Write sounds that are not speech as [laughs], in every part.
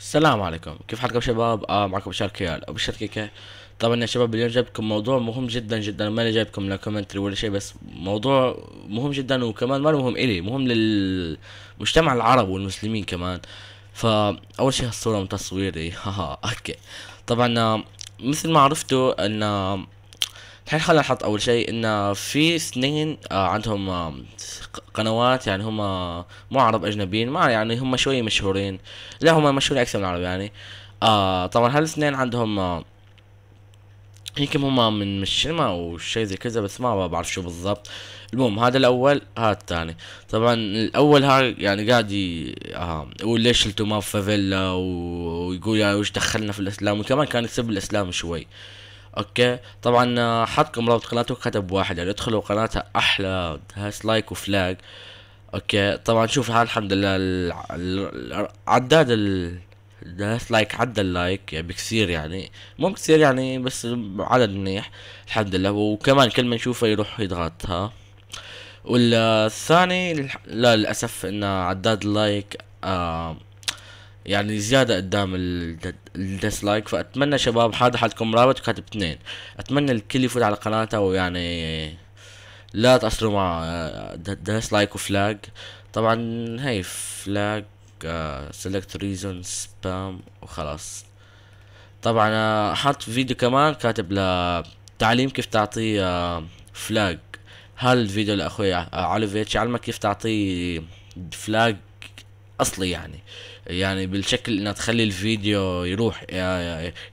السلام عليكم كيف حالكم شباب آه معكم بشار كيال ابو الشركيكة طبعا يا شباب اليوم جايبكم موضوع مهم جدا جدا ماني جايبكم لا كومنتري ولا شيء بس موضوع مهم جدا وكمان ما مهم الي مهم للمجتمع العربي والمسلمين كمان فاول شيء هالصوره من تصويري هاها [laughs] اوكي طبعا آه، مثل ما عرفتوا ان الحين خلينا نحط اول شيء ان في اثنين آه، عندهم آه، قنوات يعني هم مو عرب اجنبيين ما يعني هم شوي مشهورين لا هم مشهورين اكثر من العرب يعني آه طبعا هالاثنين عندهم آه، يمكن هم من الشرمة او شيء زي كذا بس ما بعرف شو بالضبط المهم هذا الاول هذا الثاني طبعا الاول هاي يعني قاعد يقول ليش انتم ما في فافيلا ويقول يعني وش دخلنا في الاسلام وكمان كان يسب الاسلام شوي اوكي طبعا آه، حطكم رابط قناته كتب واحد يعني ادخلوا قناتها احلى هاس لايك وفلاج اوكي طبعا شوف ها الحمد لله ال... ال... عداد ال الناس لايك عدى اللايك يعني بكثير يعني مو بكثير يعني بس عدد منيح الحمد لله وكمان كل ما نشوفه يروح يضغطها والثاني لا للاسف انه عداد اللايك آه يعني زياده قدام ال الديسلايك فاتمنى شباب هذا حدكم رابط وكاتب اثنين اتمنى الكل يفوت على قناته ويعني لا تاثروا مع آه، ديسلايك وفلاج طبعا هاي فلاج سيلكت ريزون سبام وخلاص طبعا آه، حاط فيديو كمان كاتب لتعليم كيف تعطي آه، فلاج هل الفيديو لاخوي علوفيتش يعلمك كيف تعطي فلاج اصلي يعني يعني بالشكل انها تخلي الفيديو يروح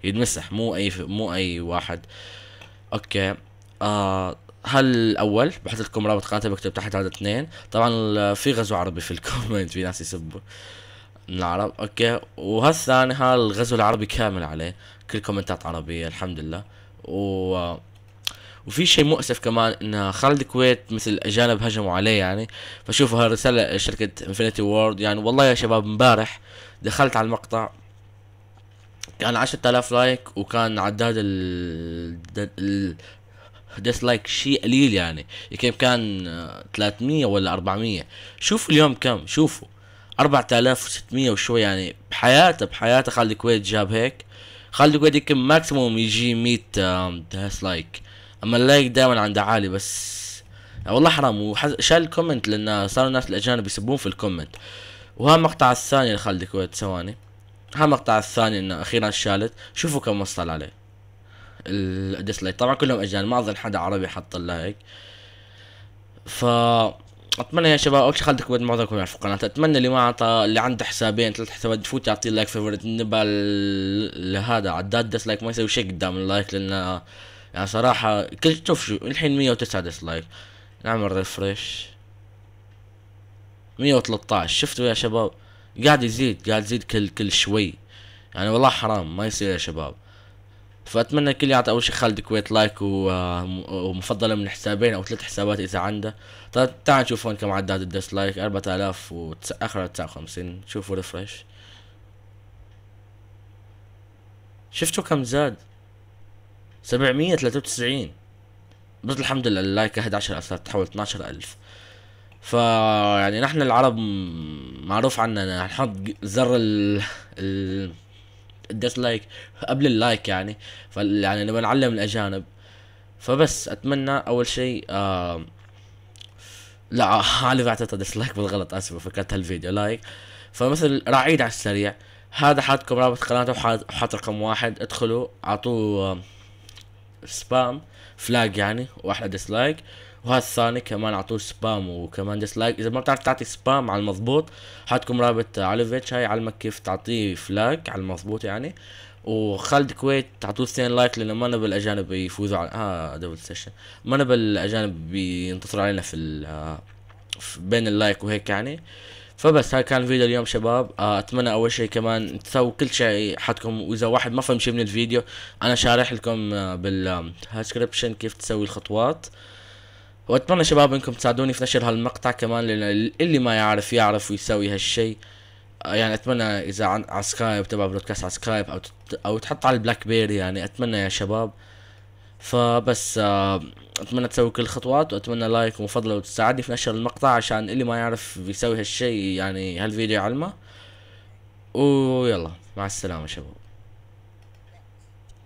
يتمسح مو اي مو اي واحد اوكي آه هل الاول بحط لكم رابط قناتي بكتب تحت هذا اثنين طبعا في غزو عربي في الكومنت في ناس يسبوا العرب اوكي وهالثاني هالغزو الغزو العربي كامل عليه كل كومنتات عربيه الحمد لله و وفي شيء مؤسف كمان ان خالد الكويت مثل الاجانب هجموا عليه يعني فشوفوا هالرساله شركه انفينيتي وورد يعني والله يا شباب امبارح دخلت على المقطع كان عشرة آلاف لايك وكان عداد ال, ال... ديسلايك شيء قليل يعني يمكن كان 300 ولا 400 شوفوا اليوم كم شوفوا 4600 وشوي يعني بحياته بحياته خالد الكويت جاب هيك خالد الكويت يمكن ماكسيموم يجي 100 ديسلايك اما اللايك دائما عند عالي بس يعني والله حرام وشال الكومنت لان صاروا الناس الاجانب يسبون في الكومنت وها المقطع الثاني اللي الكويت ثواني ها المقطع الثاني انه اخيرا شالت شوفوا كم وصل عليه الديسلايك طبعا كلهم اجانب ما اظن حدا عربي حط اللايك ف اتمنى يا شباب اول شيء خالد الكويت معظمكم يعرف قناتي اتمنى اللي ما اعطى اللي عنده حسابين ثلاث حسابات تفوت يعطيه لايك فيفورت نبال لهذا عداد ديسلايك ما يسوي شيء قدام اللايك لانه يعني صراحة كل شوف شو الحين مية وتسعة ديسلايك نعمل ريفرش مية وتلتاش شفتوا يا شباب قاعد يزيد قاعد يزيد كل كل شوي يعني والله حرام ما يصير يا شباب فاتمنى الكل يعطي اول شيء خالد الكويت لايك ومفضله من حسابين او ثلاث حسابات اذا عنده طيب تعال نشوف هون كم عداد الديسلايك 4000 و اخر 59 شوفوا ريفرش شفتوا كم زاد 793 بس الحمد لله اللايك 11000 تحول 12000 يعني نحن العرب معروف عنا نحط زر ال, ال... الديسلايك قبل اللايك يعني فال يعني نبغى نعلم الاجانب فبس اتمنى اول شيء آه لا علي اعطيته ديسلايك بالغلط اسف فكرت هالفيديو لايك فمثل راعيد على السريع هذا حاطكم رابط قناته وحاط رقم واحد ادخلوا اعطوه سبام فلاج يعني واحلى ديسلايك وهذا الثاني كمان اعطوه سبام وكمان ديسلايك اذا ما بتعرف تعطي سبام على المضبوط حاطكم رابط عليفيتش هاي علمك كيف تعطيه فلاج على المضبوط يعني وخالد كويت تعطوه اثنين لايك لانه ما نبى الاجانب يفوزوا على اه دبل سيشن ما نبى الاجانب ينتصروا علينا في, ال... آه، في بين اللايك وهيك يعني فبس هاي كان الفيديو اليوم شباب آه، اتمنى اول شيء كمان تسووا كل شيء حدكم واذا واحد ما فهم شيء من الفيديو انا شارح لكم آه، بالهاسكريبشن كيف تسوي الخطوات واتمنى شباب انكم تساعدوني في نشر هالمقطع كمان لان اللي ما يعرف يعرف ويسوي هالشيء آه، يعني اتمنى اذا على سكايب تبع برودكاست على سكايب او او تحط على البلاك بيري يعني اتمنى يا شباب فبس آه، اتمنى تسوي كل الخطوات واتمنى لايك ومفضله وتساعدني في نشر المقطع عشان اللي ما يعرف يسوي هالشيء يعني هالفيديو يعلمه ويلا مع السلامه شباب